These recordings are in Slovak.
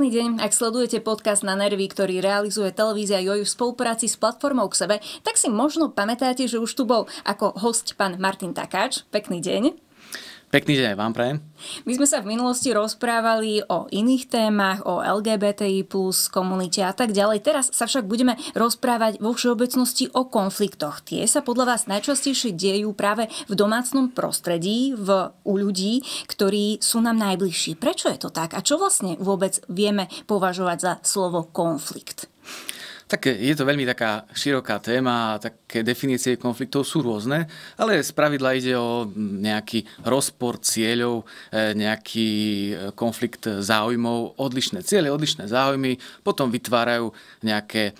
Pekný deň. Ak sledujete podcast na nervy, ktorý realizuje televízia Joju v spolupráci s platformou k sebe, tak si možno pamätáte, že už tu bol ako host pán Martin Takáč. Pekný deň. Pekný deň vám prajem. My sme sa v minulosti rozprávali o iných témach, o LGBTI+, plus komunite a tak ďalej. Teraz sa však budeme rozprávať vo všeobecnosti o konfliktoch. Tie sa podľa vás najčastejšie dejú práve v domácnom prostredí, v, u ľudí, ktorí sú nám najbližší. Prečo je to tak? A čo vlastne vôbec vieme považovať za slovo konflikt? Tak je to veľmi taká široká téma a také definície konfliktov sú rôzne, ale z pravidla ide o nejaký rozpor cieľov, e, nejaký e, konflikt záujmov, odlišné ciele, odlišné záujmy, potom vytvárajú nejaké e,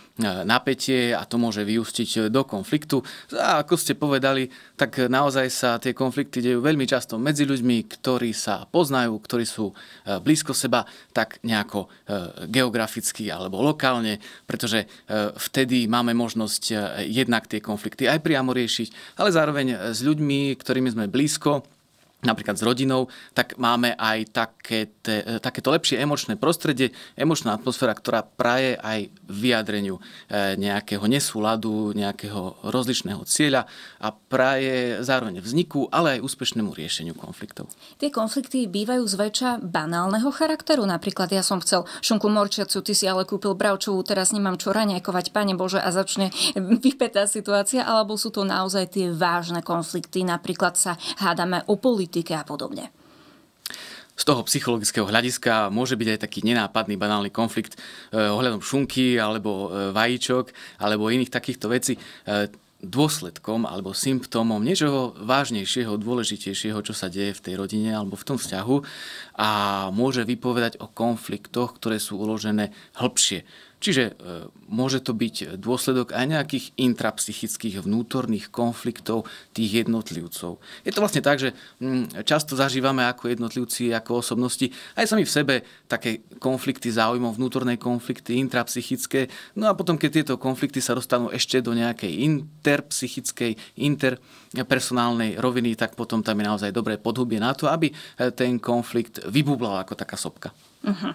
napätie a to môže vyústiť do konfliktu. A ako ste povedali, tak naozaj sa tie konflikty dejú veľmi často medzi ľuďmi, ktorí sa poznajú, ktorí sú blízko seba, tak nejako geograficky alebo lokálne, pretože E, vtedy máme možnosť e, jednak tie konflikty aj priamo riešiť, ale zároveň e, s ľuďmi, ktorými sme blízko, napríklad s rodinou, tak máme aj také e, takéto lepšie emočné prostredie, emočná atmosféra, ktorá praje aj vyjadreniu e, nejakého nesúladu, nejakého rozličného cieľa a praje zároveň vzniku, ale aj úspešnému riešeniu konfliktov. Tie konflikty bývajú zväčša banálneho charakteru. Napríklad ja som chcel šunku morčiacu, ty si ale kúpil bravčovú, teraz nemám čo raňajkovať, pane Bože, a začne vypetá situácia, alebo sú to naozaj tie vážne konflikty. Napríklad sa hádame o politi- politike a podobne. Z toho psychologického hľadiska môže byť aj taký nenápadný banálny konflikt eh, ohľadom šunky alebo eh, vajíčok alebo iných takýchto vecí eh, dôsledkom alebo symptómom niečoho vážnejšieho, dôležitejšieho, čo sa deje v tej rodine alebo v tom vzťahu a môže vypovedať o konfliktoch, ktoré sú uložené hĺbšie Čiže e, môže to byť dôsledok aj nejakých intrapsychických vnútorných konfliktov tých jednotlivcov. Je to vlastne tak, že mm, často zažívame ako jednotlivci, ako osobnosti aj sami v sebe také konflikty záujmov, vnútorné konflikty, intrapsychické. No a potom, keď tieto konflikty sa dostanú ešte do nejakej interpsychickej, interpersonálnej roviny, tak potom tam je naozaj dobré podhubie na to, aby e, ten konflikt vybublal ako taká sopka. Uh-huh.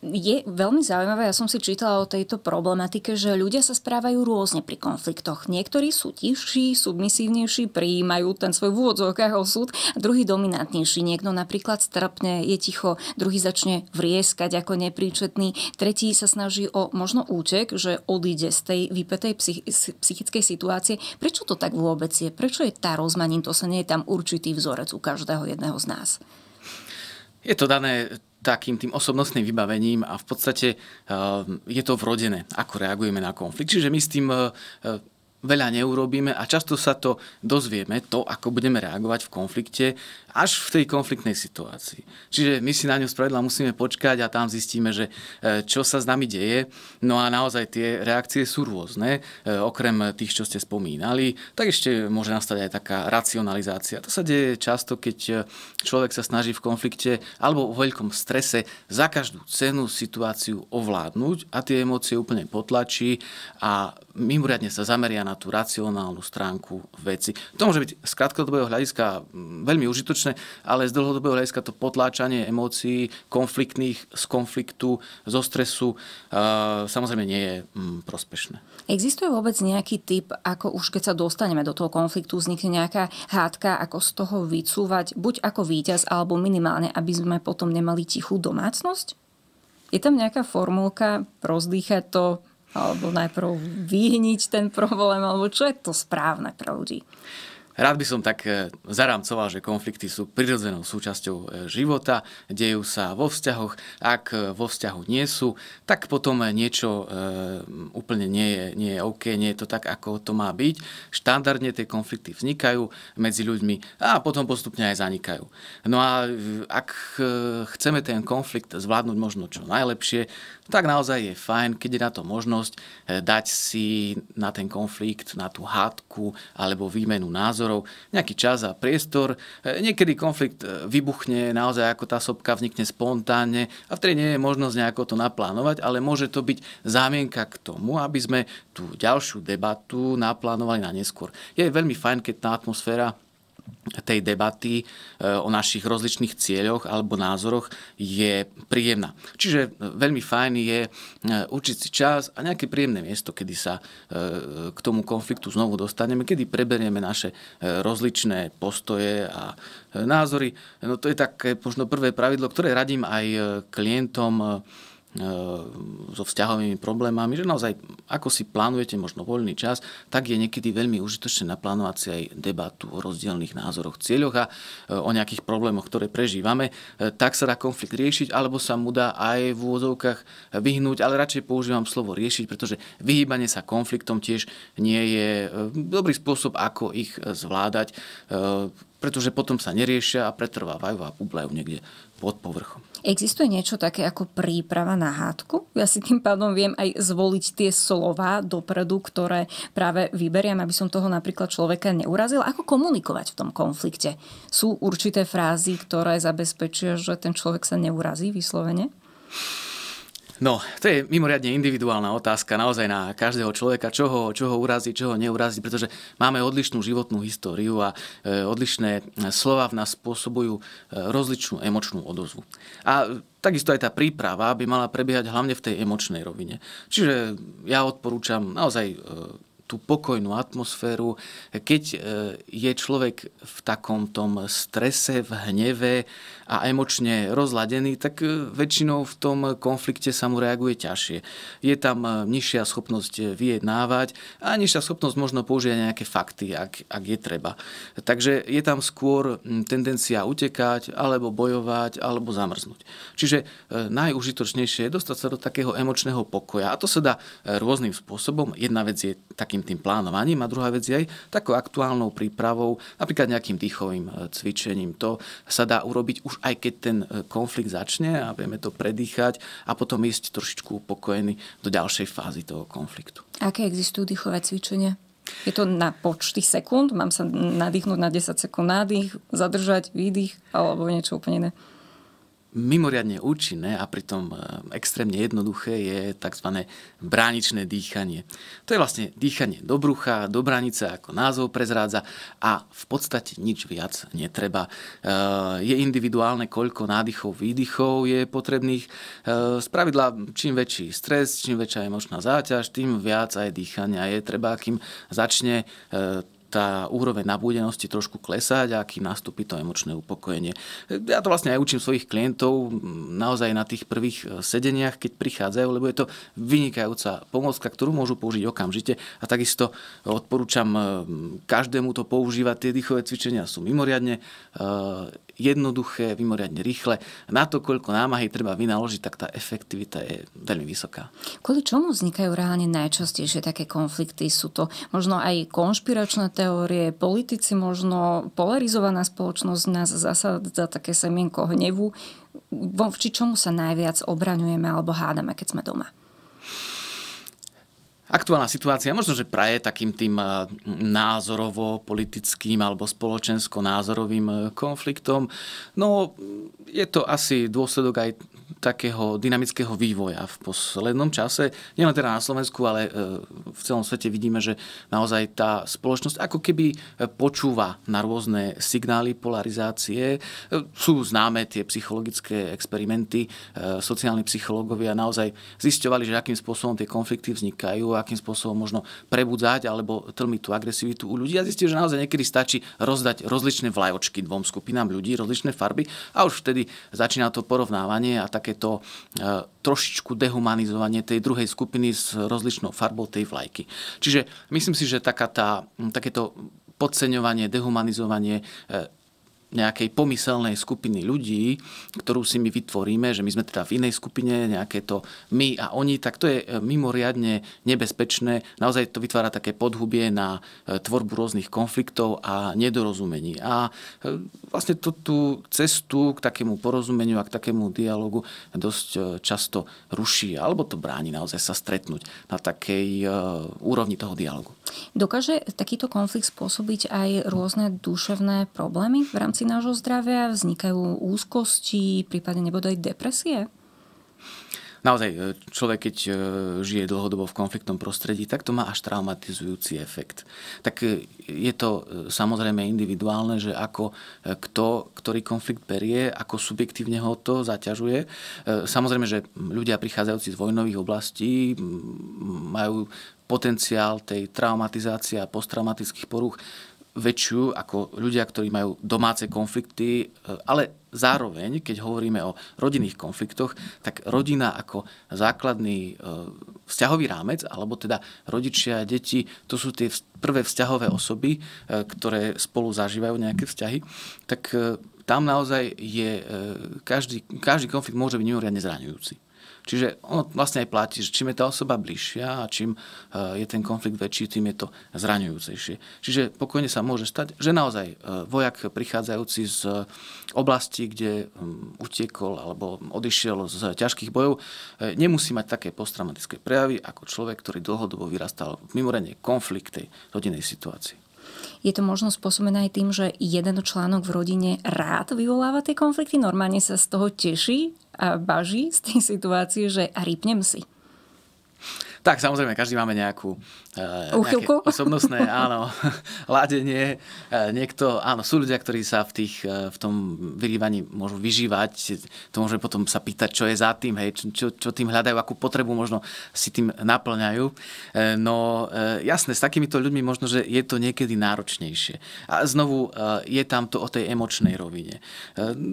Je veľmi zaujímavé, ja som si čítala o tejto problematike, že ľudia sa správajú rôzne pri konfliktoch. Niektorí sú tichší, submisívnejší, prijímajú ten svoj v úvodzovkách osud, druhý dominantnejší. Niekto napríklad strpne, je ticho, druhý začne vrieskať ako nepríčetný, tretí sa snaží o možno útek, že odíde z tej vypetej psych- psychickej situácie. Prečo to tak vôbec je? Prečo je tá rozmanitosť? To sa nie je tam určitý vzorec u každého jedného z nás. Je to dané takým tým osobnostným vybavením a v podstate eh, je to vrodené, ako reagujeme na konflikt. Čiže my s tým eh, eh, veľa neurobíme a často sa to dozvieme, to, ako budeme reagovať v konflikte, až v tej konfliktnej situácii. Čiže my si na ňu spravedla musíme počkať a tam zistíme, že e, čo sa s nami deje. No a naozaj tie reakcie sú rôzne. E, okrem tých, čo ste spomínali, tak ešte môže nastať aj taká racionalizácia. To sa deje často, keď e, človek sa snaží v konflikte alebo v veľkom strese za každú cenu situáciu ovládnuť a tie emócie úplne potlačí a mimoriadne sa zameria na na tú racionálnu stránku veci. To môže byť z krátkodobého hľadiska mm, veľmi užitočné, ale z dlhodobého hľadiska to potláčanie emócií konfliktných, z konfliktu, zo stresu, eh, samozrejme nie je mm, prospešné. Existuje vôbec nejaký typ, ako už keď sa dostaneme do toho konfliktu, vznikne nejaká hádka, ako z toho vycúvať, buď ako víťaz, alebo minimálne, aby sme potom nemali tichú domácnosť? Je tam nejaká formulka rozdýchať to alebo najprv vyhniť ten problém, alebo čo je to správne pre ľudí? Rád by som tak e, zaramcoval, že konflikty sú prirodzenou súčasťou e, života, dejú sa vo vzťahoch. Ak e, vo vzťahu nie sú, tak potom niečo úplne nie je, nie je OK, nie je to tak, ako to má byť. Štandardne tie konflikty vznikajú medzi ľuďmi a potom postupne aj zanikajú. No a ak chceme ten konflikt zvládnuť možno čo najlepšie, tak naozaj je fajn, keď je na to možnosť dať si na ten konflikt, na tú hádku alebo výmenu názorov názorov, nejaký čas a priestor. E, niekedy konflikt e, vybuchne naozaj ako tá sopka vznikne spontánne a vtedy nie je možnosť nejako to naplánovať, ale môže to byť zámienka k tomu, aby sme tú ďalšiu debatu naplánovali na neskôr. Je veľmi fajn, keď tá atmosféra tej debaty e, o našich rozličných cieľoch alebo názoroch je príjemná. Čiže e, veľmi fajn je e, určiť si čas a nejaké príjemné miesto, kedy sa k tomu konfliktu znovu dostaneme, kedy preberieme naše rozličné postoje a názory. No to je také možno prvé pravidlo, ktoré radím aj klientom so vzťahovými problémami, že naozaj ako si plánujete možno voľný čas, tak je niekedy veľmi užitočné naplánovať si aj debatu o rozdielných názoroch, cieľoch a e, o nejakých problémoch, ktoré prežívame. E, tak sa dá konflikt riešiť, alebo sa mu dá aj v úvodzovkách vyhnúť, ale radšej používam slovo riešiť, pretože vyhýbanie sa konfliktom tiež nie je e, dobrý spôsob, ako ich zvládať pretože potom sa neriešia a pretrvávajú a ublajú niekde pod povrchom. Existuje niečo také ako príprava na hádku? Ja si tým pádom viem aj zvoliť tie slova dopredu, ktoré práve vyberiem, aby som toho napríklad človeka neurazil. Ako komunikovať v tom konflikte? Sú určité frázy, ktoré zabezpečia, že ten človek sa neurazí vyslovene? No, to je mimoriadne individuálna otázka naozaj na každého človeka, čo ho, čo ho urazí, čo ho neurazí, pretože máme odlišnú životnú históriu a e, odlišné e, slova v nás spôsobujú e, rozličnú emočnú odozvu. A Takisto aj tá príprava by mala prebiehať hlavne v tej emočnej rovine. Čiže ja odporúčam naozaj e, tú pokojnú atmosféru. Keď e, je človek v takom tom strese, v hneve a emočne rozladený, tak e, väčšinou v tom konflikte sa mu reaguje ťažšie. Je tam e, nižšia schopnosť vyjednávať a nižšia schopnosť možno použiť nejaké fakty, ak, ak je treba. Takže je tam skôr tendencia utekať, alebo bojovať, alebo zamrznúť. Čiže najúžitočnejšie je dostať sa do takého emočného pokoja. A to sa dá rôznym spôsobom. Jedna vec je taký takým tým plánovaním a druhá vec je aj takou aktuálnou prípravou, napríklad nejakým dýchovým e, cvičením. To sa dá urobiť už aj keď ten e, konflikt začne a vieme to predýchať a potom ísť trošičku upokojený do ďalšej fázy toho konfliktu. Aké existujú dýchové cvičenia? Je to na počty sekúnd? Mám sa nadýchnúť na 10 sekúnd nádych, zadržať výdych alebo niečo úplne iné? mimoriadne účinné a pritom e, extrémne jednoduché je tzv. bráničné dýchanie. To je vlastne dýchanie do brucha, do bránice, ako názov prezrádza a v podstate nič viac netreba. E, je individuálne, koľko nádychov, výdychov je potrebných. E, z pravidla čím väčší stres, čím väčšia možná záťaž, tým viac aj dýchania je treba, kým začne tá úroveň nabúdenosti trošku klesať a kým nastúpi to emočné upokojenie. Ja to vlastne aj učím svojich klientov naozaj na tých prvých e, sedeniach, keď prichádzajú, lebo je to vynikajúca pomocka, ktorú môžu použiť okamžite a takisto odporúčam e, každému to používať. Tie dýchové cvičenia sú mimoriadne e, jednoduché, mimoriadne rýchle. Na to, koľko námahy treba vynaložiť, tak tá efektivita je veľmi vysoká. Kvôli čomu vznikajú reálne najčastejšie také konflikty? Sú to možno aj konšpiračné teórie, politici možno, polarizovaná spoločnosť nás zasadza také semienko hnevu, voči čomu sa najviac obraňujeme alebo hádame, keď sme doma? Aktuálna situácia možno, že praje takým tým eh, názorovo-politickým alebo spoločensko-názorovým eh, konfliktom. No, je to asi dôsledok aj takého dynamického vývoja v poslednom čase. Nielen teda na Slovensku, ale eh, v celom svete vidíme, že naozaj tá spoločnosť ako keby počúva na rôzne signály polarizácie. Sú známe tie psychologické experimenty. Sociálni psychológovia naozaj zisťovali, že akým spôsobom tie konflikty vznikajú ako, akým spôsobom možno prebudzať alebo tlmiť tú agresivitu u ľudí. A zistím, že naozaj niekedy stačí rozdať rozličné vlajočky dvom skupinám ľudí, rozličné farby a už vtedy začína to porovnávanie a takéto e, trošičku dehumanizovanie tej druhej skupiny s rozličnou farbou tej vlajky. Čiže myslím si, že taká tá, takéto podceňovanie, dehumanizovanie e, nejakej pomyselnej skupiny ľudí, ktorú si my vytvoríme, že my sme teda v inej skupine, nejaké to my a oni, tak to je e, mimoriadne nebezpečné. Naozaj to vytvára také podhubie na e, tvorbu rôznych konfliktov a nedorozumení. A e, vlastne to, tú cestu k takému porozumeniu a k takému dialogu dosť často ruší alebo to bráni naozaj sa stretnúť na takej úrovni toho dialogu. Dokáže takýto konflikt spôsobiť aj rôzne duševné problémy v rámci oblasti nášho zdravia? Vznikajú úzkosti, prípadne nebodaj depresie? Naozaj, e, človek, keď e, žije dlhodobo v konfliktnom prostredí, tak to má až traumatizujúci efekt. Tak e, je to samozrejme individuálne, že ako kto, ktorý konflikt berie, ako subjektívne ho to zaťažuje. Samozrejme, že ľudia prichádzajúci z vojnových oblastí majú potenciál tej traumatizácie a posttraumatických porúch väčšiu ako ľudia, ktorí majú domáce konflikty, e, ale zároveň, keď hovoríme o rodinných konfliktoch, tak rodina ako základný e, vzťahový rámec, alebo teda rodičia, deti, to sú tie prvé vzťahové osoby, e, ktoré spolu zažívajú nejaké vzťahy, tak tam naozaj je, každý, každý konflikt môže byť mimoriadne zraňujúci. Čiže ono vlastne aj platí, že čím je tá osoba bližšia a čím e, je ten konflikt väčší, tým je to zraňujúcejšie. Čiže pokojne sa môže stať, že naozaj e, vojak prichádzajúci z oblasti, kde mm, utiekol alebo odišiel z ťažkých bojov, e, nemusí mať také posttraumatické prejavy ako človek, ktorý dlhodobo vyrastal v mimorene v rodinnej situácii. Je to možno spôsobené aj tým, že jeden článok v rodine rád vyvoláva tie konflikty, normálne sa z toho teší a baží z tej situácie, že a si. Tak, samozrejme, každý máme nejakú Uchylku? osobnostné, áno, ládenie. Eh, niekto, áno, sú ľudia, ktorí sa v, tých, eh, v tom vyrývaní môžu vyžívať. To môže potom sa pýtať, čo je za tým, hej, čo, čo tým hľadajú, akú potrebu možno si tým naplňajú. Eh, no jasné, s takýmito ľuďmi možno, že je to niekedy náročnejšie. A znovu je tam to o tej emočnej rovine.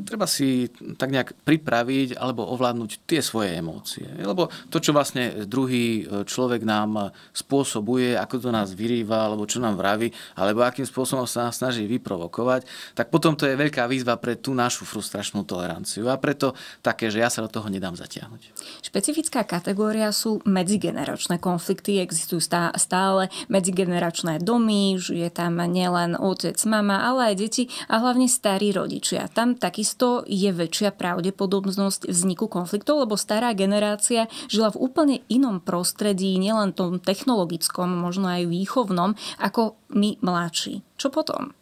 Treba si tak nejak pripraviť alebo ovládnuť tie svoje emócie. Lebo to, čo vlastne druhý človek nám spôsobuje, lobuje, ako to nás vyrýva, alebo čo nám vraví, alebo akým spôsobom sa nás snaží vyprovokovať, tak potom to je veľká výzva pre tú našu frustračnú toleranciu. A preto také, že ja sa do toho nedám zatiahnuť. Špecifická kategória sú medzigeneračné konflikty. Existujú stále medzigeneračné domy, žije tam nielen otec, mama, ale aj deti a hlavne starí rodičia. Tam takisto je väčšia pravdepodobnosť vzniku konfliktov, lebo stará generácia žila v úplne inom prostredí, nielen tom technologickom, psychickom, možno aj výchovnom, ako my mladší. Čo potom?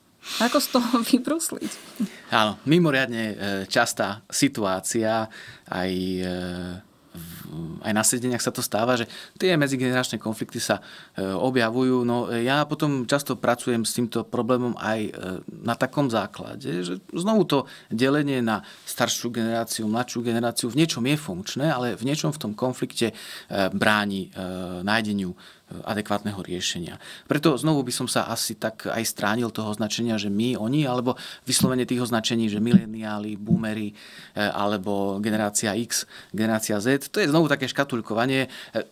Ako z toho vybrusliť? Áno, mimoriadne e, častá situácia aj e, aj na sedeniach sa to stáva, že tie medzigeneračné konflikty sa e, objavujú. No e, ja potom často pracujem s týmto problémom aj e, na takom základe, že znovu to delenie na staršiu generáciu, mladšiu generáciu v niečom je funkčné, ale v niečom v tom konflikte bráni nájdeniu adekvátneho riešenia. Preto znovu by som sa asi tak aj stránil toho značenia, že my, oni, alebo vyslovene tých označení, že mileniáli, boomery, alebo generácia X, generácia Z. To je znovu znovu také škatulkovanie, e,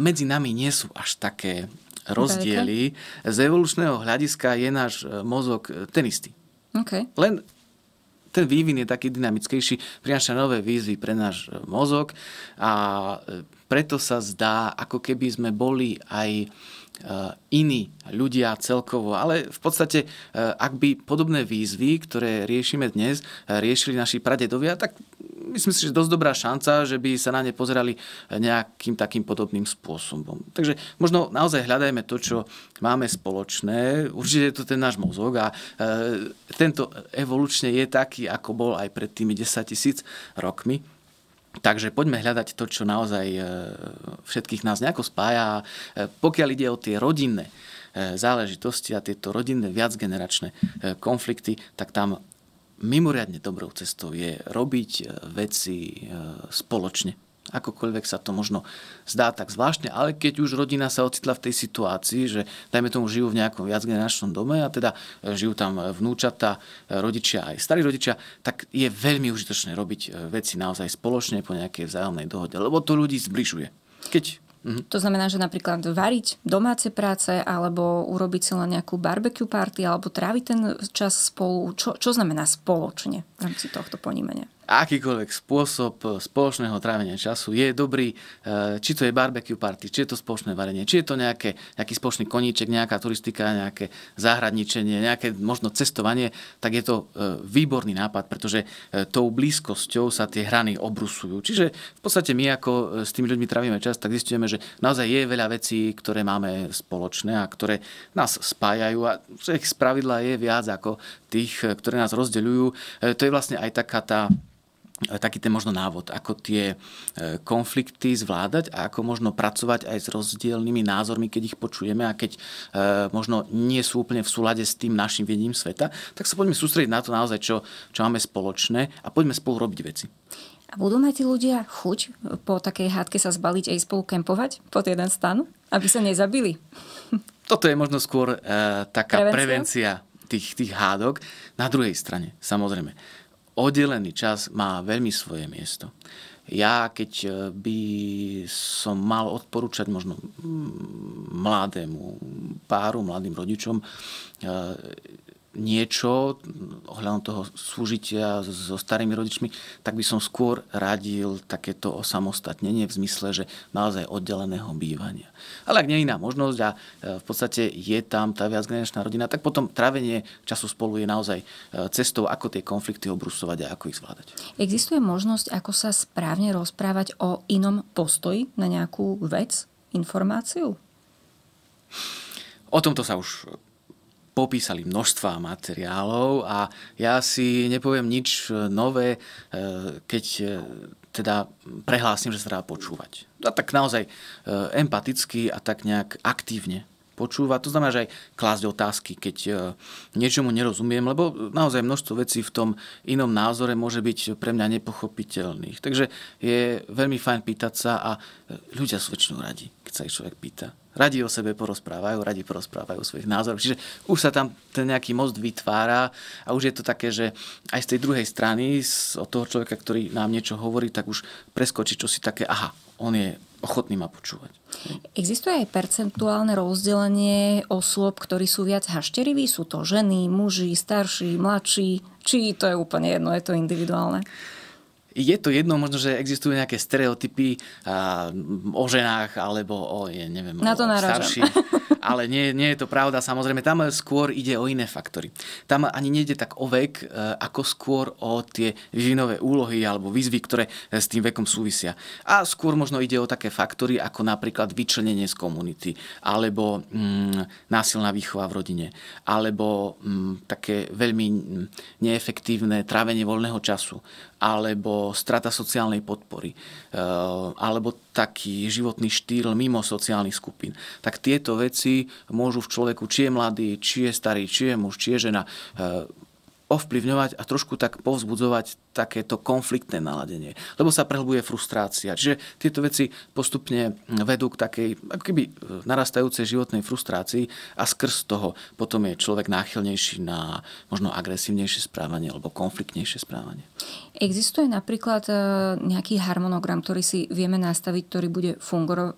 medzi nami nie sú až také rozdiely. Z evolučného hľadiska je náš e, mozog e, ten istý. Okay. Len ten vývin je taký dynamickejší, prináša nové výzvy pre náš mozog a preto sa zdá, ako keby sme boli aj E, iní ľudia celkovo. Ale v podstate, e, ak by podobné výzvy, ktoré riešime dnes, e, riešili naši pradedovia, tak myslím si, že dosť dobrá šanca, že by sa na ne pozerali nejakým takým podobným spôsobom. Takže možno naozaj hľadajme to, čo máme spoločné. Určite je to ten náš mozog a tento evolučne je taký, ako bol aj pred tými 10 tisíc rokmi. Takže poďme hľadať to, čo naozaj e, všetkých nás nejako spája. E, pokiaľ ide o tie rodinné e, záležitosti a tieto rodinné viacgeneračné konflikty, tak tam mimoriadne dobrou cestou je robiť veci spoločne Akokoľvek sa to možno zdá tak zvláštne, ale keď už rodina sa ocitla v tej situácii, že dajme tomu žijú v nejakom viacgeneračnom dome a teda e, žijú tam e, vnúčata, e, rodičia aj starí rodičia, tak je veľmi užitočné robiť veci naozaj spoločne po nejakej vzájomnej dohode, lebo to ľudí zbližuje. Keď Mm-hmm. To znamená, že napríklad variť domáce práce alebo urobiť si len nejakú barbecue party alebo tráviť ten čas spolu. Čo, čo znamená spoločne v rámci tohto ponímania? akýkoľvek spôsob eh, spoločného trávenia času je dobrý, eh, či to je barbecue party, či je to spoločné varenie, či je to nejaké, nejaký spoločný koníček, nejaká turistika, nejaké zahradničenie, nejaké možno cestovanie, tak je to eh, výborný nápad, pretože tou blízkosťou sa tie hrany obrusujú. Čiže v podstate my ako s tými ľuďmi trávime čas, tak zistujeme, že naozaj je veľa vecí, ktoré máme spoločné a ktoré nás spájajú a ich spravidla je viac ako tých, ktoré nás rozdeľujú. To je vlastne aj taká tá E, taký ten možno návod, ako tie e, konflikty zvládať a ako možno pracovať aj s rozdielnymi názormi, keď ich počujeme a keď e, možno nie sú úplne v súlade s tým našim vedením sveta, tak sa poďme sústrediť na to naozaj, čo, čo máme spoločné a poďme spolu robiť veci. A budú mať tí ľudia chuť po takej hádke sa zbaliť aj spolu kempovať pod jeden stan, aby sa nezabili? Toto je možno skôr uh, taká prevencia, prevencia tých, tých hádok. Na druhej strane, samozrejme, oddelený čas má veľmi svoje miesto. Ja, keď eh, by som mal odporúčať možno mm, mladému páru, mladým rodičom, eh, niečo ohľadom toho súžitia so starými rodičmi, tak by som skôr radil takéto osamostatnenie v zmysle, že naozaj oddeleného bývania. Ale ak nie je iná možnosť a e, v podstate je tam tá viacgeneračná rodina, tak potom trávenie času spolu je naozaj e, cestou, ako tie konflikty obrusovať a ako ich zvládať. Existuje možnosť, ako sa správne rozprávať o inom postoji na nejakú vec, informáciu? O tomto sa už popísali množstva materiálov a ja si nepoviem nič e, nové, e, keď e, teda prehlásim, že sa dá počúvať. A tak naozaj empaticky a tak nejak aktívne počúvať. To znamená, že aj klásť otázky, keď niečomu nerozumiem, lebo naozaj množstvo vecí v tom inom názore môže byť pre mňa nepochopiteľných. Takže je veľmi fajn pýtať sa a ľudia sú väčšinou radi, keď sa ich človek pýta. Radi o sebe porozprávajú, radi porozprávajú svojich názorov. Čiže už sa tam ten nejaký most vytvára a už je to také, že aj z tej druhej strany, od toho človeka, ktorý nám niečo hovorí, tak už preskočí čosi také, aha, on je ochotný ma počúvať. Existuje aj percentuálne rozdelenie osôb, ktorí sú viac hašteriví? Sú to ženy, muži, starší, mladší? Či to je úplne jedno, je to individuálne? je to jedno, možno, že existujú nejaké stereotypy a, o ženách alebo o, je, neviem, Na to o starších. Ale nie, nie je to pravda, samozrejme. Tam skôr ide o iné faktory. Tam ani nejde tak o vek, e, ako skôr o tie vývinové úlohy alebo výzvy, ktoré e, s tým vekom súvisia. A skôr možno ide o také faktory, ako napríklad vyčlenenie z komunity, alebo mm, násilná výchova v rodine, alebo mm, také veľmi mm, neefektívne trávenie voľného času alebo strata sociálnej podpory, e, alebo taký životný štýl mimo sociálnych skupín. Tak tieto veci môžu v človeku, či je mladý, či je starý, či je muž, či je žena, e, ovplyvňovať a trošku tak povzbudzovať takéto konfliktné naladenie. Lebo sa prehlbuje frustrácia. Čiže tieto veci postupne hm, vedú k takej ako keby e, narastajúcej životnej frustrácii a skrz toho potom je človek náchylnejší na možno agresívnejšie správanie alebo konfliktnejšie správanie. Existuje napríklad e, nejaký harmonogram, ktorý si vieme nastaviť, ktorý bude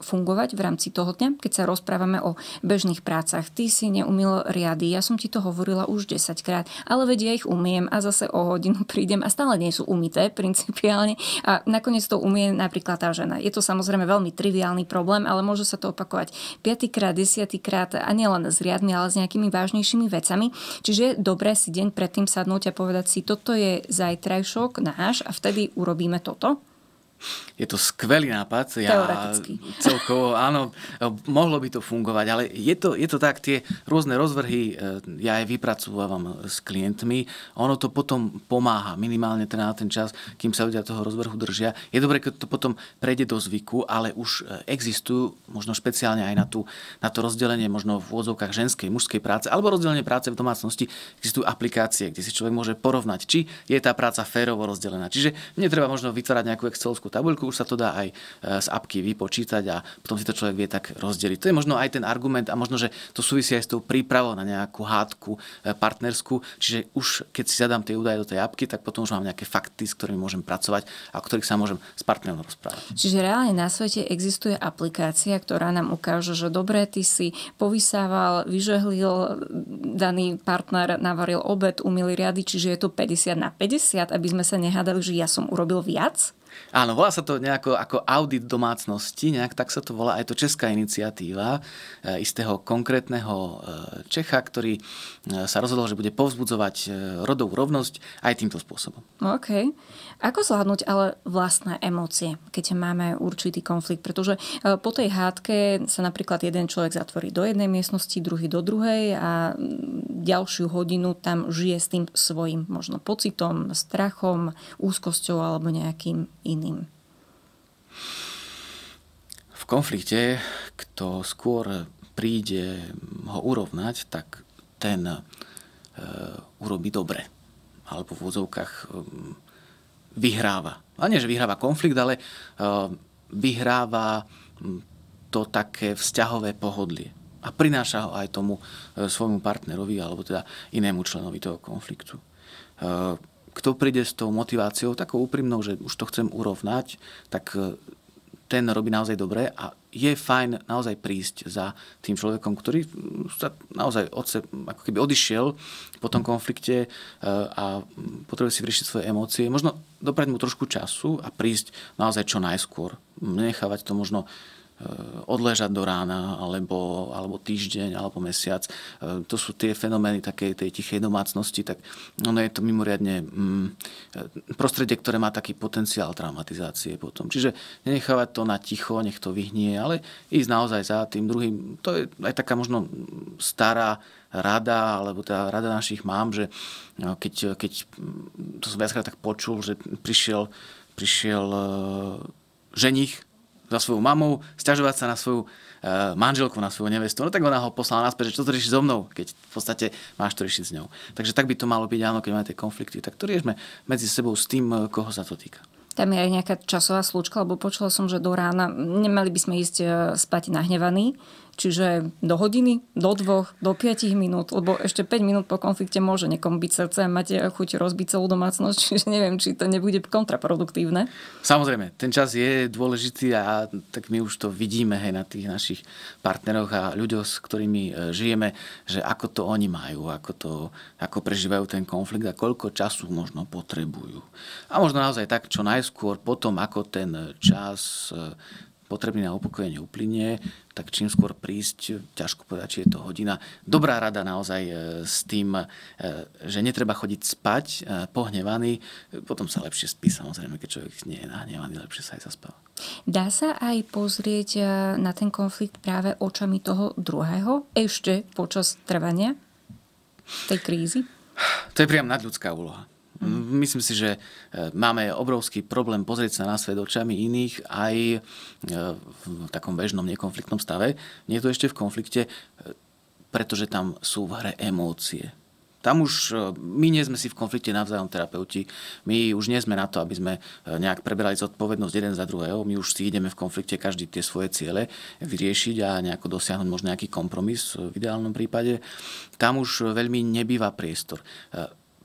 fungovať v rámci toho dňa, keď sa rozprávame o bežných prácach. Ty si neumil riady, ja som ti to hovorila už 10 krát, ale vedia ich umiem a zase o hodinu prídem a stále nie sú umité principiálne a nakoniec to umie napríklad tá žena. Je to samozrejme veľmi triviálny problém, ale môže sa to opakovať 5 krát, 10 krát a nielen s riadmi, ale s nejakými vážnejšími vecami. Čiže je dobré si deň predtým sadnúť a povedať si, toto je zajtrajšok náš a vtedy urobíme toto je to skvelý nápad. Ja Celkovo, áno, mohlo by to fungovať, ale je to, je to tak, tie rôzne rozvrhy e, ja aj vypracovávam s klientmi. Ono to potom pomáha minimálne teda na ten čas, kým sa ľudia toho rozvrhu držia. Je dobré, keď to potom prejde do zvyku, ale už e, existujú možno špeciálne aj na, tú, na to rozdelenie možno v úvodzovkách ženskej, mužskej práce alebo rozdelenie práce v domácnosti. Existujú aplikácie, kde si človek môže porovnať, či je tá práca férovo rozdelená. Čiže netreba možno vytvárať nejakú excelskú tabuľku, už sa to dá aj e, z apky vypočítať a potom si to človek vie tak rozdeliť. To je možno aj ten argument a možno, že to súvisí aj s tou prípravou na nejakú hádku e, partnerskú, čiže už keď si zadám tie údaje do tej apky, tak potom už mám nejaké fakty, s ktorými môžem pracovať a o ktorých sa môžem s partnerom rozprávať. Čiže reálne na svete existuje aplikácia, ktorá nám ukáže, že dobre, ty si povysával, vyžehlil, daný partner navaril obed, umýli riady, čiže je to 50 na 50, aby sme sa nehádali, že ja som urobil viac Áno, volá sa to nejako ako audit domácnosti, nejak tak sa to volá aj to česká iniciatíva e, istého konkrétneho e, Čecha, ktorý e, sa rozhodol, že bude povzbudzovať rodovú rovnosť aj týmto spôsobom. No, OK. Ako zvládnuť ale vlastné emócie, keď máme určitý konflikt? Pretože po tej hádke sa napríklad jeden človek zatvorí do jednej miestnosti, druhý do druhej a mm, ďalšiu hodinu tam žije s tým svojim možno pocitom, strachom, úzkosťou alebo nejakým iným. V konflikte, kto skôr príde ho urovnať, tak ten e, urobí dobre. Alebo v úzovkách e, vyhráva. A nie, že vyhráva konflikt, ale e, vyhráva to také vzťahové pohodlie. A prináša ho aj tomu e, svojmu partnerovi alebo teda inému členovi toho konfliktu. E, kto príde s tou motiváciou, takou úprimnou, že už to chcem urovnať, tak e, ten robí naozaj dobre a je fajn naozaj prísť za tým človekom, ktorý sa naozaj odse, ako keby odišiel po tom konflikte e, a potrebuje si vyriešiť svoje emócie. Možno doprať mu trošku času a prísť naozaj čo najskôr. Nechávať to možno Eh, odležať do rána, alebo, alebo týždeň, alebo mesiac. Eh, to sú tie fenomény takej tej tichej domácnosti, tak ono je to mimoriadne mm, eh, prostredie, ktoré má taký potenciál traumatizácie potom. Čiže nenechávať to na ticho, nech to vyhnie, ale ísť naozaj za tým druhým. To je aj taká možno stará rada, alebo tá rada našich mám, že keď, keď mm, to som viackrát tak počul, že prišiel, prišiel ženich za svoju mamu, stiažovať sa na svoju e, manželku, na svoju nevestu. No tak ona ho poslala naspäť, že čo to rieši so mnou, keď v podstate máš to riešiť s ňou. Takže tak by to malo byť, áno, keď máme tie konflikty, tak to riešme medzi sebou s tým, e, koho sa to týka. Tam je aj nejaká časová slučka, lebo počula som, že do rána nemali by sme ísť e, spať nahnevaní, Čiže do hodiny, do dvoch, do 5 minút, lebo ešte 5 minút po konflikte môže niekomu byť srdce a máte chuť rozbiť celú domácnosť, čiže neviem, či to nebude kontraproduktívne. Samozrejme, ten čas je dôležitý a tak my už to vidíme hej, na tých našich partneroch a ľuďoch, s ktorými e, žijeme, že ako to oni majú, ako, to, ako prežívajú ten konflikt a koľko času možno potrebujú. A možno naozaj tak, čo najskôr, potom ako ten čas e, potrebný na upokojenie uplynie, tak čím skôr prísť, ťažko povedať, či je to hodina. Dobrá rada naozaj e, s tým, e, že netreba chodiť spať e, pohnevaný, potom sa lepšie spí samozrejme, keď človek nie je nahnevaný, lepšie sa aj zaspáva. Dá sa aj pozrieť na ten konflikt práve očami toho druhého ešte počas trvania tej krízy? To je priam nadľudská úloha. Mm-hmm. Myslím si, že e, máme obrovský problém pozrieť sa na svet očami iných aj e, v takom bežnom nekonfliktnom stave. Nie je to ešte v konflikte, e, pretože tam sú v hre emócie. Tam už my nie sme si v konflikte navzájom terapeuti, my už nie sme na to, aby sme nejak preberali zodpovednosť jeden za druhého, my už si ideme v konflikte každý tie svoje ciele vyriešiť a nejako dosiahnuť možno nejaký kompromis v ideálnom prípade. Tam už veľmi nebýva priestor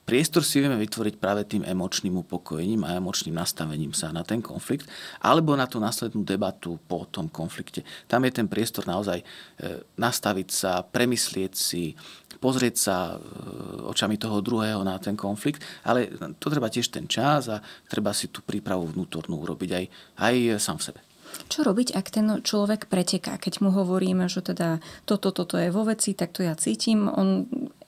priestor si vieme vytvoriť práve tým emočným upokojením a emočným nastavením sa na ten konflikt, alebo na tú následnú debatu po tom konflikte. Tam je ten priestor naozaj e, nastaviť sa, premyslieť si, pozrieť sa e, očami toho druhého na ten konflikt, ale to treba tiež ten čas a treba si tú prípravu vnútornú urobiť aj, aj sám v sebe. Čo robiť, ak ten človek preteká? Keď mu hovoríme, že teda toto, toto je vo veci, tak to ja cítim, on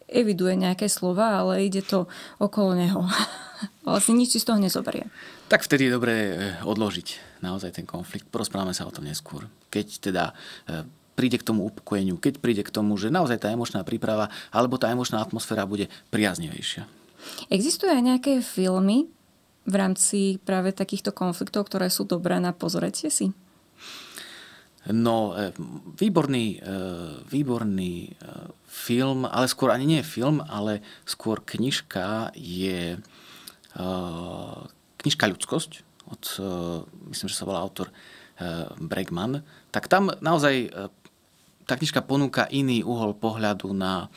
eviduje nejaké slova, ale ide to okolo neho. vlastne nič si z toho nezoberie. Tak vtedy je dobré e, odložiť naozaj ten konflikt. Porozprávame sa o tom neskôr. Keď teda e, príde k tomu upokojeniu, keď príde k tomu, že naozaj tá emočná príprava alebo tá emočná atmosféra bude priaznivejšia. Existujú aj nejaké filmy v rámci práve takýchto konfliktov, ktoré sú dobré na pozretie si? No, e, výborný, e, výborný e, film, ale skôr ani nie film, ale skôr knižka je knižka Ľudskosť od, myslím, že sa volá autor Bregman. Tak tam naozaj tá knižka ponúka iný uhol pohľadu na,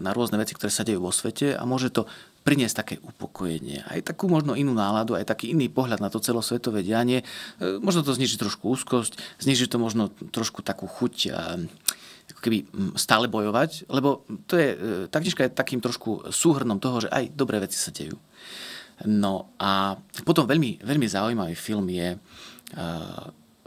na rôzne veci, ktoré sa dejú vo svete a môže to priniesť také upokojenie, aj takú možno inú náladu, aj taký iný pohľad na to celosvetové dianie. E, možno to zniží trošku úzkosť, zniží to možno trošku takú chuť e, ako keby stále bojovať, lebo to je, e, tá knižka je takým trošku súhrnom toho, že aj dobré veci sa dejú. No a potom veľmi, veľmi zaujímavý film je uh,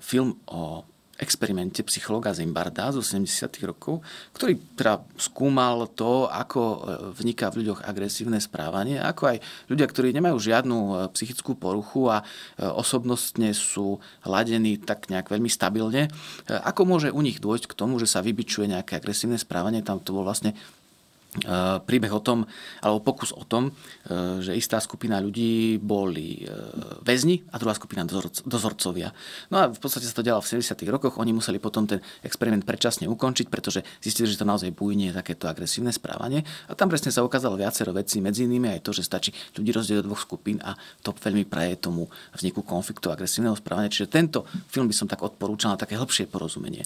film o experimente psychologa Zimbarda z 80. rokov, ktorý teda skúmal to, ako e, vzniká v ľuďoch agresívne správanie, ako aj ľudia, ktorí nemajú žiadnu e, psychickú poruchu a e, osobnostne sú ladení tak nejak veľmi stabilne, ako môže u nich dôjsť k tomu, že sa vybičuje nejaké agresívne správanie, tam to bol vlastne Eh, príbeh o tom, alebo pokus o tom, eh, že istá skupina ľudí boli eh, väzni a druhá skupina dozorcovia. No a v podstate sa to dialo v 70. rokoch. Oni museli potom ten experiment predčasne ukončiť, pretože zistili, že to naozaj bujne takéto agresívne správanie. A tam presne sa ukázalo viacero vecí, medzi inými aj to, že stačí ľudí rozdeliť do dvoch skupín a to veľmi praje tomu vzniku konfliktu agresívneho správania. Čiže tento film by som tak odporúčal na také hĺbšie porozumenie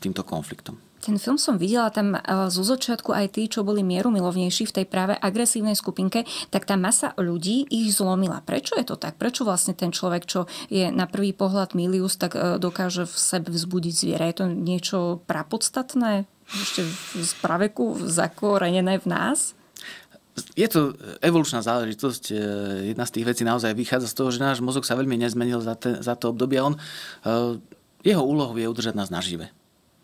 týmto konfliktom. Ten film som videla tam e, zo začiatku aj tí, čo boli mieru milovnejší v tej práve agresívnej skupinke, tak tá masa ľudí ich zlomila. Prečo je to tak? Prečo vlastne ten človek, čo je na prvý pohľad milius, tak e, dokáže v sebe vzbudiť zviera? Je to niečo prapodstatné? Ešte z praveku zakorenené v nás? je to evolučná záležitosť. E, jedna z tých vecí naozaj vychádza z toho, že náš mozog sa veľmi nezmenil za, te, za to obdobie. On, jeho úlohou je udržať nás nažive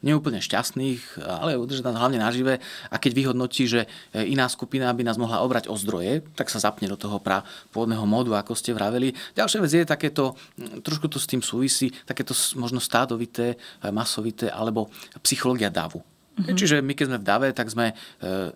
neúplne šťastných, ale udržať nás hlavne nažive a keď vyhodnotí, že e, iná skupina by nás mohla obrať o zdroje, tak sa zapne do toho pra pôvodného módu, ako ste vraveli. Ďalšia vec je takéto, trošku to s tým súvisí, takéto možno stádovité, e, masovité alebo psychológia davu. Mm-hmm. Čiže my keď sme v dave, tak sme, e,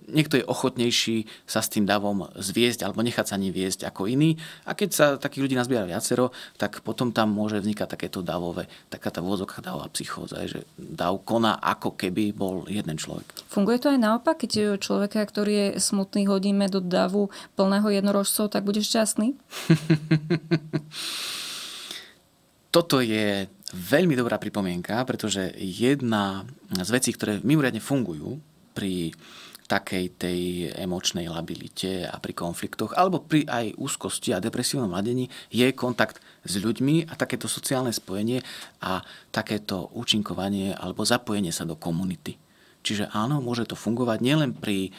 niekto je ochotnejší sa s tým davom zviesť alebo nechať sa viesť ako iný. A keď sa takých ľudí nazbiera viacero, tak potom tam môže vznikať takéto davové, taká tá vôzoka davová psychóza, že dav koná ako keby bol jeden človek. Funguje to aj naopak, keď človeka, ktorý je smutný, hodíme do davu plného jednorožcov, tak bude šťastný? Toto je Veľmi dobrá pripomienka, pretože jedna z vecí, ktoré mimoriadne fungujú pri takej tej emočnej labilite a pri konfliktoch, alebo pri aj úzkosti a depresívnom mladení, je kontakt s ľuďmi a takéto sociálne spojenie a takéto účinkovanie alebo zapojenie sa do komunity. Čiže áno, môže to fungovať nielen pri e,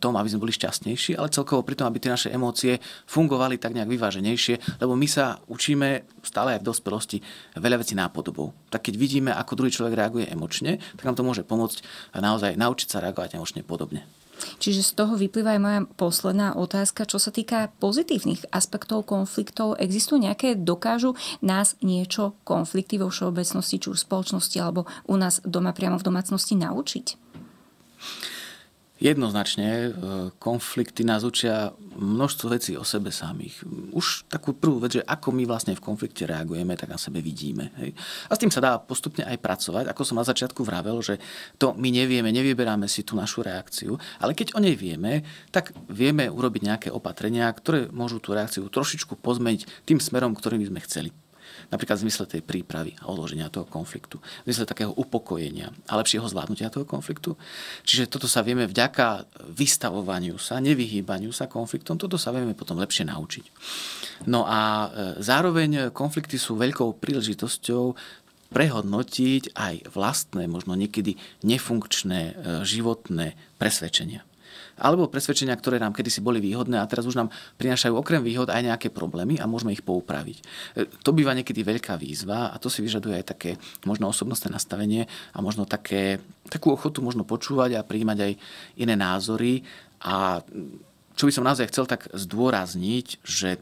tom, aby sme boli šťastnejší, ale celkovo pri tom, aby tie naše emócie fungovali tak nejak vyváženejšie, lebo my sa učíme stále aj v dospelosti veľa vecí nápodobou. Tak keď vidíme, ako druhý človek reaguje emočne, tak nám to môže pomôcť naozaj naučiť sa reagovať emočne podobne. Čiže z toho vyplýva aj moja posledná otázka, čo sa týka pozitívnych aspektov konfliktov. Existujú nejaké, dokážu nás niečo konflikty vo všeobecnosti, či už v spoločnosti alebo u nás doma priamo v domácnosti naučiť? Jednoznačne e, konflikty nás učia množstvo vecí o sebe samých. Už takú prvú vec, že ako my vlastne v konflikte reagujeme, tak na sebe vidíme. Hej. A s tým sa dá postupne aj pracovať. Ako som na začiatku vravel, že to my nevieme, nevyberáme si tú našu reakciu, ale keď o nej vieme, tak vieme urobiť nejaké opatrenia, ktoré môžu tú reakciu trošičku pozmeniť tým smerom, ktorým by sme chceli. Napríklad v zmysle tej prípravy a odloženia toho konfliktu. V zmysle takého upokojenia a lepšieho zvládnutia toho konfliktu. Čiže toto sa vieme vďaka vystavovaniu sa, nevyhýbaniu sa konfliktom, toto sa vieme potom lepšie naučiť. No a e, zároveň konflikty sú veľkou príležitosťou prehodnotiť aj vlastné, možno niekedy nefunkčné e, životné presvedčenia alebo presvedčenia, ktoré nám kedysi boli výhodné a teraz už nám prinášajú okrem výhod aj nejaké problémy a môžeme ich poupraviť. E, to býva niekedy veľká výzva a to si vyžaduje aj také možno osobnostné nastavenie a možno také, takú ochotu možno počúvať a prijímať aj iné názory a čo by som naozaj chcel tak zdôrazniť, že e,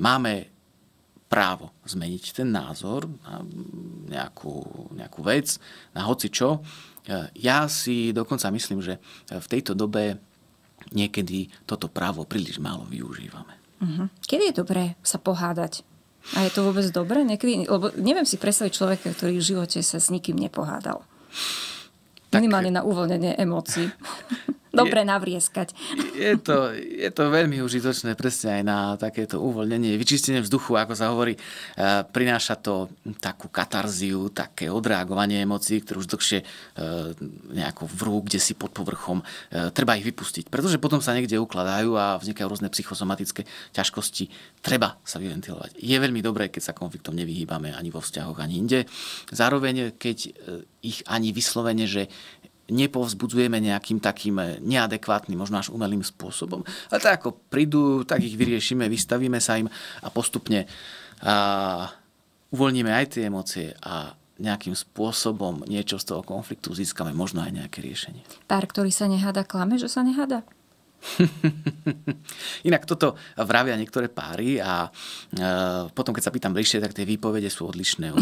máme právo zmeniť ten názor na nejakú, nejakú vec, na hoci čo. E, ja si dokonca myslím, že v tejto dobe niekedy toto právo príliš málo využívame. Uh-huh. Kedy je dobré sa pohádať? A je to vôbec dobré? Niekedy, lebo neviem si predstaviť človeka, ktorý v živote sa s nikým nepohádal. Tak, Minimálne na uvoľnenie emócií. dobre je, navrieskať. Je to, je to veľmi užitočné presne aj na takéto uvoľnenie, vyčistenie vzduchu, ako sa hovorí. E, prináša to takú katarziu, také odreagovanie emócií, ktoré už dlhšie e, nejako vrú, kde si pod povrchom. E, treba ich vypustiť, pretože potom sa niekde ukladajú a vznikajú rôzne psychosomatické ťažkosti. Treba sa vyventilovať. Je veľmi dobré, keď sa konfliktom nevyhýbame ani vo vzťahoch, ani inde. Zároveň, keď e, ich ani vyslovene, že nepovzbudzujeme nejakým takým eh, neadekvátnym, možno až umelým spôsobom. Ale tak ako prídu, tak ich vyriešime, vystavíme sa im a postupne a, uvoľníme aj tie emócie a nejakým spôsobom niečo z toho konfliktu získame, možno aj nejaké riešenie. Pár, ktorý sa nehada, klame, že sa nehada? Inak toto vravia niektoré páry a e, potom, keď sa pýtam bližšie, tak tie výpovede sú odlišné.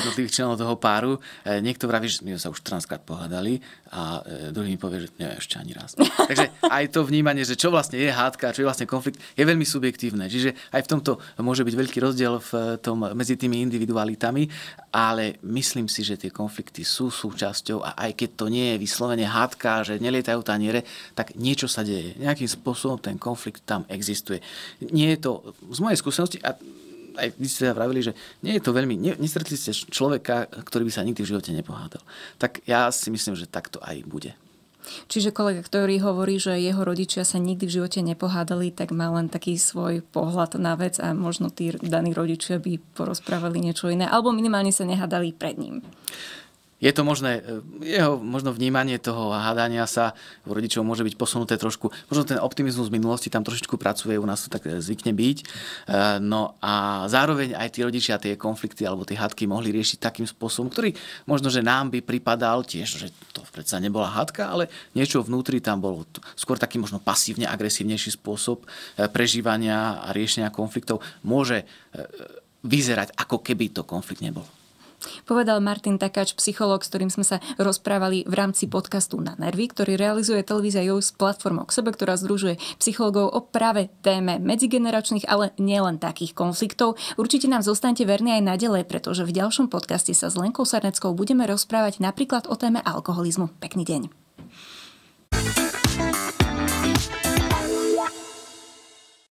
jednotlivých členov toho páru. E, niekto vraví, že my sa už 14 krát pohádali a e, druhý mi povie, že nie, ešte ani raz. Takže aj to vnímanie, že čo vlastne je hádka, čo je vlastne konflikt, je veľmi subjektívne. Čiže aj v tomto môže byť veľký rozdiel v e, tom, medzi tými individualitami, ale myslím si, že tie konflikty sú súčasťou a aj keď to nie je vyslovene hádka, že nelietajú taniere, tak niečo sa deje. Nejakým spôsobom ten konflikt tam existuje. Nie je to z mojej skúsenosti, a aj vy ste vravili, že nie je to veľmi, ne, nestretli ste človeka, ktorý by sa nikdy v živote nepohádal. Tak ja si myslím, že tak to aj bude. Čiže kolega, ktorý hovorí, že jeho rodičia sa nikdy v živote nepohádali, tak má len taký svoj pohľad na vec a možno tí daní rodičia by porozprávali niečo iné, alebo minimálne sa nehádali pred ním je to možné, eh, jeho možno vnímanie toho hádania sa u rodičov môže byť posunuté trošku, možno ten optimizmus z minulosti tam trošičku pracuje, u nás to tak eh, zvykne byť. Eh, no a zároveň aj tí rodičia tie konflikty alebo tie hádky mohli riešiť takým spôsobom, ktorý možno, že nám by pripadal tiež, že to predsa nebola hádka, ale niečo vnútri tam bolo skôr taký možno pasívne agresívnejší spôsob prežívania a riešenia konfliktov môže vyzerať, ako keby to konflikt nebol. Povedal Martin Takáč, psychológ, s ktorým sme sa rozprávali v rámci podcastu Na nervy, ktorý realizuje televízia Jo s platformou k sebe, ktorá združuje psychológov o práve téme medzigeneračných, ale nielen takých konfliktov. Určite nám zostanete verní aj naďalej, pretože v ďalšom podcaste sa s Lenkou Sarneckou budeme rozprávať napríklad o téme alkoholizmu. Pekný deň.